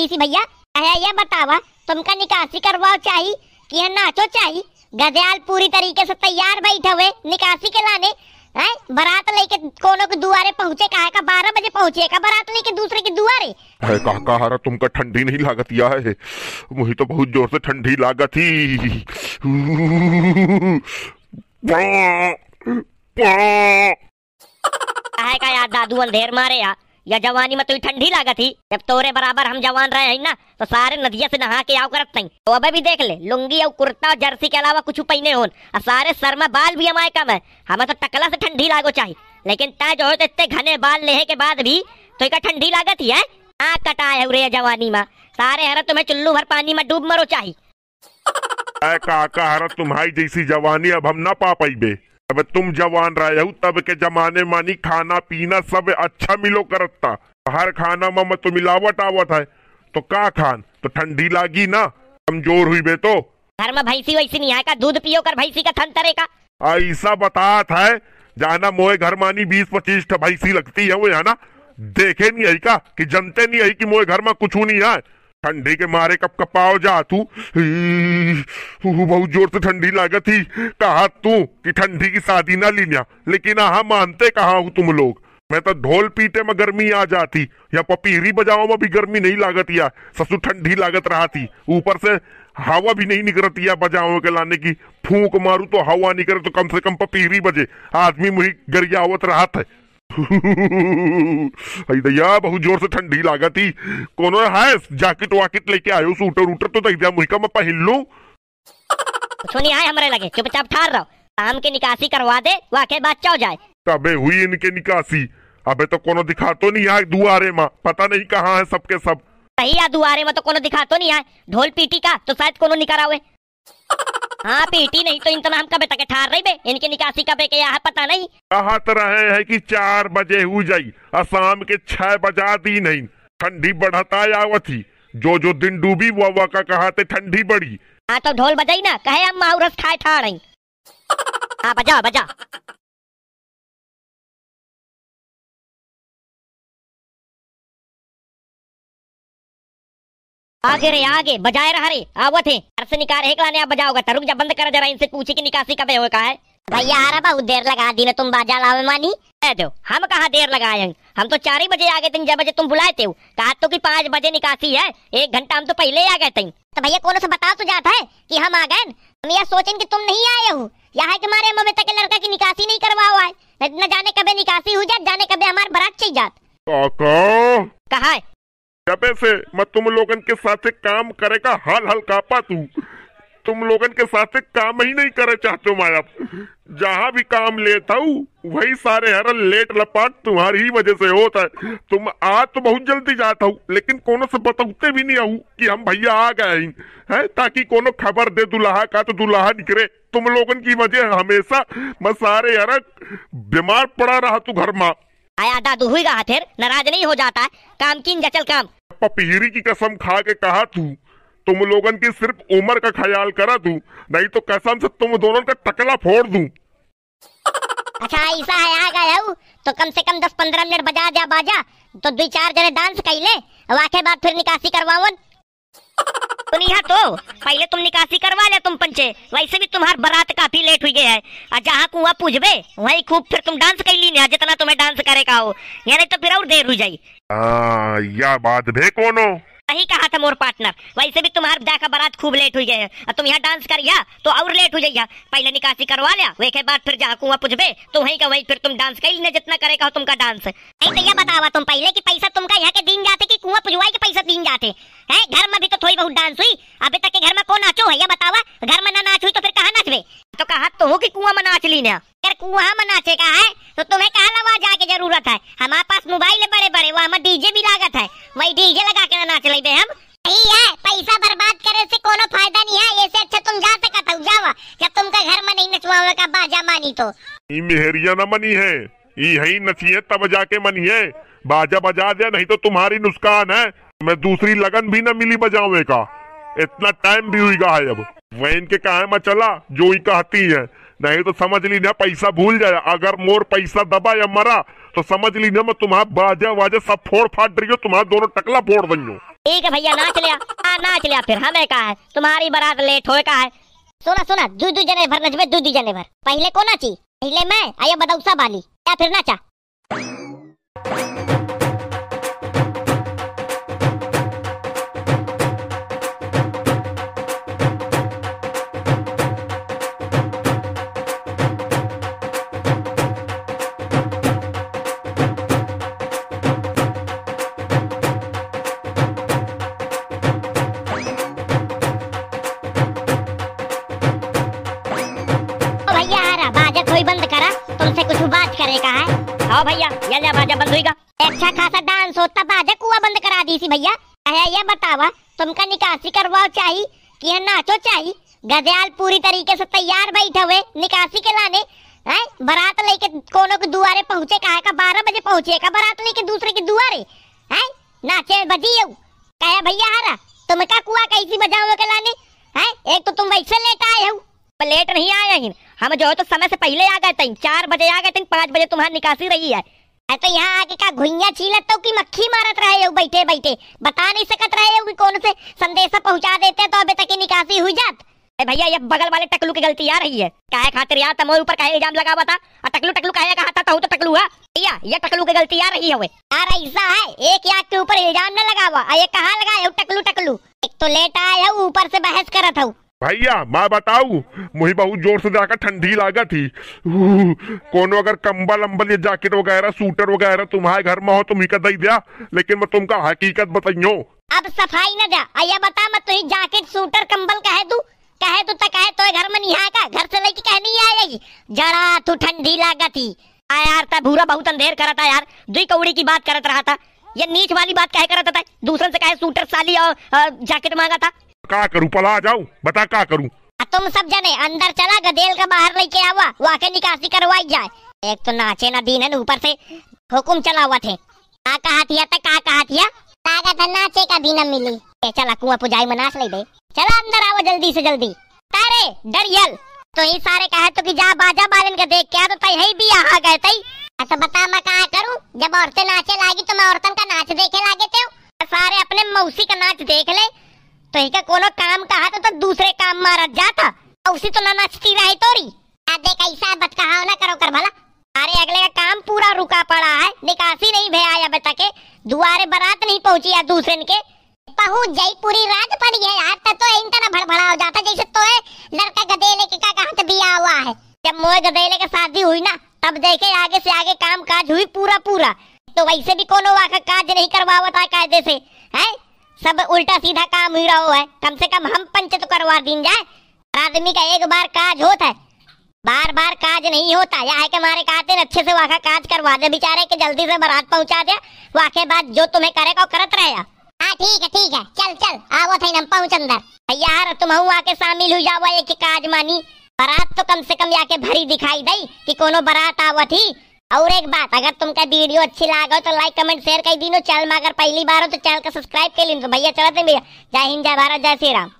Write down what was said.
तीसी भैया अरे ये बतावा तुमका निकासी करवाओ चाहिए कि नाचो चाहिए गदयाल पूरी तरीके से तैयार बैठे हुए निकासी के लाने है बारात लेके कोनो के दुआरे पहुंचे कहा का बारह बजे पहुंचे का बारात लेके दूसरे के दुआरे है कहा का हरा तुमका ठंडी नहीं लागत या है मुझे तो बहुत जोर से ठंडी लागत ही का यार दादू अंधेर मारे यार या जवानी में तू तो ठंडी लागत थी जब तोरे बराबर हम जवान रहे हैं ना तो सारे नदिया से नहा के आओ करत नहीं तो अब भी देख ले लुंगी और कुर्ता और जर्सी के अलावा कुछ पहने हो और सारे सर में बाल भी हमारे कम है हमें तो टकला से ठंडी लागो चाहिए लेकिन तय जो होते तो इतने घने बाल लेने के बाद भी तो एक ठंडी लागत ही है आ कटाए रे जवानी में सारे हरा तुम्हें चुल्लू भर पानी में डूब मरो चाहिए काका हरा तुम्हारी जैसी जवानी अब हम ना पा पाई अब तुम जवान रहे तब के जमाने मानी खाना पीना सब अच्छा मिलो करता हर खाना में तो मिलावट आवत है तो का खान तो ठंडी लागी ना कमजोर हुई बे तो घर में भैंसी वैसी नहीं है का दूध पियो कर भैंसी का थन तरे का ऐसा बतात है जाना मोहे घर मानी बीस पच्चीस भैंसी लगती है वो है ना देखे नहीं आई का कि जनते नहीं आई कि मोहे घर में कुछ नहीं है ठंडी के मारे कप कपाओ जा तू हम्म, हम्म, हम्म, बहुत जोर से ठंडी लागत ही कहा तू कि ठंडी की शादी ना लीना लेकिन आहा मानते कहा हो तुम लोग मैं तो ढोल पीते में गर्मी आ जाती या पपीरी बजाओ में भी गर्मी नहीं लागत या ससु ठंडी लागत रहा थी ऊपर से हवा भी नहीं निकलती या बजाओ के लाने की फूक मारू तो हवा निकले तो कम से कम पपीरी बजे आदमी मुही गरियावत रहा था दया बहुत जोर से ठंडी लागत लागती कोनो है जैकेट वाकेट लेके आयो सूटर उटर तो दैया मुझका मैं पहन लूं तो सुनी आए हमारे लगे चुपचाप ठार रहो शाम के निकासी करवा दे वाके बाद चौ जाए तबे हुई इनके निकासी अबे तो कोनो दिखा तो नहीं आए दुआरे माँ पता नहीं कहाँ है सबके सब सही सब। या दुआरे में तो कोनो दिखा तो नहीं आए ढोल पीटी का तो शायद कोनो निकल आवे हाँ पीटी नहीं तो इन तमाम का बेटा के ठार रही बे इनके निकासी का बे के यहाँ पता नहीं कहत तो रहे हैं कि चार बजे हो जाई शाम के छह बजा दी नहीं ठंडी बढ़ता थी जो जो दिन डूबी वो का कहा ठंडी बढ़ी हाँ तो ढोल बजाई ना कहे हम माउरस खाए ठा रही हाँ बजा बजा आगे रे आगे बजाए रहा रे आवत है से निकाल एक लाने आप बजाओगे तरुक जब बंद कर जरा इनसे पूछे की निकासी कब हो का है भैया आ रहा बहुत देर लगा दी तुम बाजा लावे मानी है दो हम कहा देर लगाए हम तो चार ही बजे आ गए तीन जब बजे तुम बुलाए थे कहा तो कि पाँच बजे निकासी है एक घंटा हम तो पहले ही आ गए थे तो भैया कौन से बता तो जाता है कि हम आ गए हम यह सोचें कि तुम नहीं आए हो यहाँ के मारे हम तक लड़का की निकासी नहीं करवा हुआ है न जाने कभी निकासी हो जात जाने कभी हमारे बरात चाहिए जात कहा है जब से मैं तुम लोगन के साथ काम करे का हाल हाल कापा तू तुम लोगन के साथ काम ही नहीं करे चाहते माया जहाँ भी काम लेता हूँ वही सारे हर लेट लपाट तुम्हारी ही वजह से होता है तुम आ तो बहुत जल्दी जाता हूँ लेकिन कोनो से बताते भी नहीं आऊ कि हम भैया आ गए हैं है? ताकि कोनो खबर दे दुल्हा का तो दुल्हा निकले तुम लोगन की वजह हमेशा मैं सारे हर बीमार पड़ा रहा तू घर माँ आया दादू हुई नाराज नहीं हो जाता है काम की जचल काम पपीहरी की कसम खा के कहा तू तुम लोगन की सिर्फ उम्र का ख्याल करा तू नहीं तो कसम से तुम दोनों का टकला फोड़ दू अच्छा ऐसा है आ हाँ, गया तो कम से कम दस पंद्रह मिनट बजा दिया बाजा तो दो चार जने डांस कर ले वाके बाद फिर निकासी करवाओ सुनिया तो, हाँ, तो पहले तुम निकासी करवा ले तुम पंचे वैसे भी तुम्हार बारात काफी लेट हुई है और जहाँ कुआ पूजबे वही खूब फिर तुम डांस कर ली जितना तुम्हें डांस करे का हो या नहीं तो फिर और देर हो जाये हाँ, या बात भे कोनो सही कहा था मोर पार्टनर वैसे भी तुम्हारे दा का बारात खूब लेट हुई है और तुम यहाँ डांस करिया तो और लेट हो जाइया पहले निकासी करवा लिया वे के बाद फिर जहाँ कुआ पुजबे तो वहीं का वही फिर तुम डांस कर लेने जितना करेगा हो तुमका डांस तो ये बतावा तुम पहले की पैसा तुमका यहाँ के दिन जाते की कुआ पुजवाई के पैसा दिन जाते है घर में भी तो थोड़ी बहुत डांस हुई अभी तक के घर में कौन नाचो यह बतावा घर में ना नाचो कहत तो हो कि कुआं में नाच ली ना अगर कुआं में नाचे का है तो तुम्हें कहा लवा जाके जरूरत है हमारे पास मोबाइल है बड़े बड़े वहाँ में डीजे भी लागत है वही डीजे लगा के नाच लेबे हम सही है पैसा बर्बाद करे से कोनो फायदा नहीं है ऐसे अच्छा तुम जा सका था जावा जब तुमका घर में नहीं नचवावे का बाजा मानी तो ई मेहरिया ना मनी है ई ही नचिए तब जाके मनी है बाजा बजा दे नहीं तो तुम्हारी नुकसान है मैं दूसरी लगन भी न मिली बजावे का इतना टाइम भी हुई है अब मैं इनके कहा मैं चला जो ही कहती है नहीं तो समझ ली ना पैसा भूल जाए अगर मोर पैसा दबा या मरा तो समझ ली ना मैं तुम्हारा बाजा वाजा सब फोड़ फाट रही तुम्हारा दोनों टकला फोड़ दई ठीक है भैया नाच लिया आ, हाँ, नाच लिया फिर हमें कहा है तुम्हारी बारात लेट हो का है सुना सुना दू दू जने भर नचबे दू दू जने भर पहले को नाची पहले मैं आया बदौसा बाली या फिर नाचा बात करे का है हाँ भैया ये बाजा बंद हुई अच्छा खासा डांस होता बाजा कुआ बंद करा दी सी भैया अरे ये बतावा तुमका निकासी करवाओ चाहिए कि नाचो चाहिए गजयाल पूरी तरीके से तैयार बैठे हुए निकासी के लाने है बारात लेके कोनो के दुआरे पहुंचे कहा का बारह बजे पहुंचे का बारात लेके दूसरे के दुआरे है नाचे बजी हो कहे भैया हरा तुम का कुआ कैसी बजाओ के लाने है एक तो तुम वैसे लेटा आए हो लेट नहीं आए हैं हम जो है तो समय से पहले आ गए थे चार बजे आ गए थे पाँच बजे तुम्हारी निकासी रही है तो यहाँ आके का घुइया छीलत तो की मक्खी मारत रहे हो बैठे बैठे बता नहीं सकत रहे हो कि कौन से संदेश पहुँचा देते तो अभी तक निकासी हुई जात भैया ये बगल वाले टकलू की गलती आ रही है काहे खातिर यार तमोर ऊपर काहे इल्जाम लगा हुआ था और टकलू टकलू काहे कहा था तो टकलू है भैया ये टकलू की गलती आ रही है यार ऐसा है एक याक के ऊपर इल्जाम न लगा हुआ ये कहाँ लगाए टकलू टकलू एक तो लेट आया ऊपर से बहस करा था भैया मैं बताऊ मुझे बहुत जोर से जाकर ठंडी लागत थी कोनो अगर कंबल अम्बल या जैकेट वगैरह सूटर वगैरह तुम्हारे घर में हो तुम ही दे दिया लेकिन मैं तुमका हकीकत बताइयो अब सफाई न जा आया बता मैं तुम्हें जैकेट सूटर कंबल कहे दू कहे तू तक तो घर में नहीं आएगा घर से लेके कह नहीं आई जरा तू ठंडी लागत थी यार ता भूरा बहुत अंधेर करा था यार दुई कौड़ी की बात करत रहा था ये नीच वाली बात कहे करता था दूसरे से कहे सूटर साली और जैकेट मांगा था का करूँ पला जाऊ बता का करूँ तुम सब जने अंदर चला गदेल का बाहर लेके आवा वहाँ के निकासी करवाई जाए एक तो नाचे ना दीन है ऊपर से हुकुम चला हुआ थे का कहा थिया तक का कहा थिया तागा था नाचे का दीन मिली ए चला कुआ पुजाई मनास ले दे चला अंदर आवा जल्दी से जल्दी तारे डरियल तो ये सारे कहे तो कि जा बाजा बालन का देख क्या तो तई है भी आ गए तई अच्छा बता मैं कहा करूं जब औरतें नाचे लागी तो मैं औरतन का नाच देखे लागे थे सारे अपने मौसी का नाच देख ले तो का कोनो काम का हाथ तो, तो दूसरे काम मारत जाता तो। उसी तो ना नचती रही तोरी देख ऐसा बत कहा ना करो कर भला अरे अगले का काम पूरा रुका पड़ा है निकासी नहीं भे आया बता के दुआरे बरात नहीं पहुंची या दूसरे के पहुंच जयपुरी रात पड़ी है यार तो, तो ना भड़बड़ा हो जाता जैसे तो है लड़का गदेले के का कहा बिया तो हुआ है जब मोए गदेले के शादी हुई ना तब देखे आगे से आगे काम काज हुई पूरा पूरा तो वैसे भी कोनो वाका काज नहीं करवावत है कायदे से है सब उल्टा सीधा काम ही रहो है कम से कम हम पंच तो करवा दिन जाए आदमी का एक बार काज होता है बार बार काज नहीं होता या है कि हमारे कहते अच्छे से वाका काज करवा दे बेचारे के जल्दी से बारात पहुंचा दे वाके बाद जो तुम्हें करेगा वो करत रहे हाँ ठीक है ठीक है चल चल आवो थे हम पहुंच अंदर यार तुम आके शामिल हो जाओ एक काज मानी बारात तो कम से कम आके भरी दिखाई दई कि कोनो बारात आवा थी और एक बात अगर तुमका वीडियो अच्छी लागो तो लाइक कमेंट शेयर कर दीनो चैनल में अगर पहली बार हो तो चैनल का सब्सक्राइब कर लीन तो भैया चलते भैया जय हिंद जय भारत जय श्री राम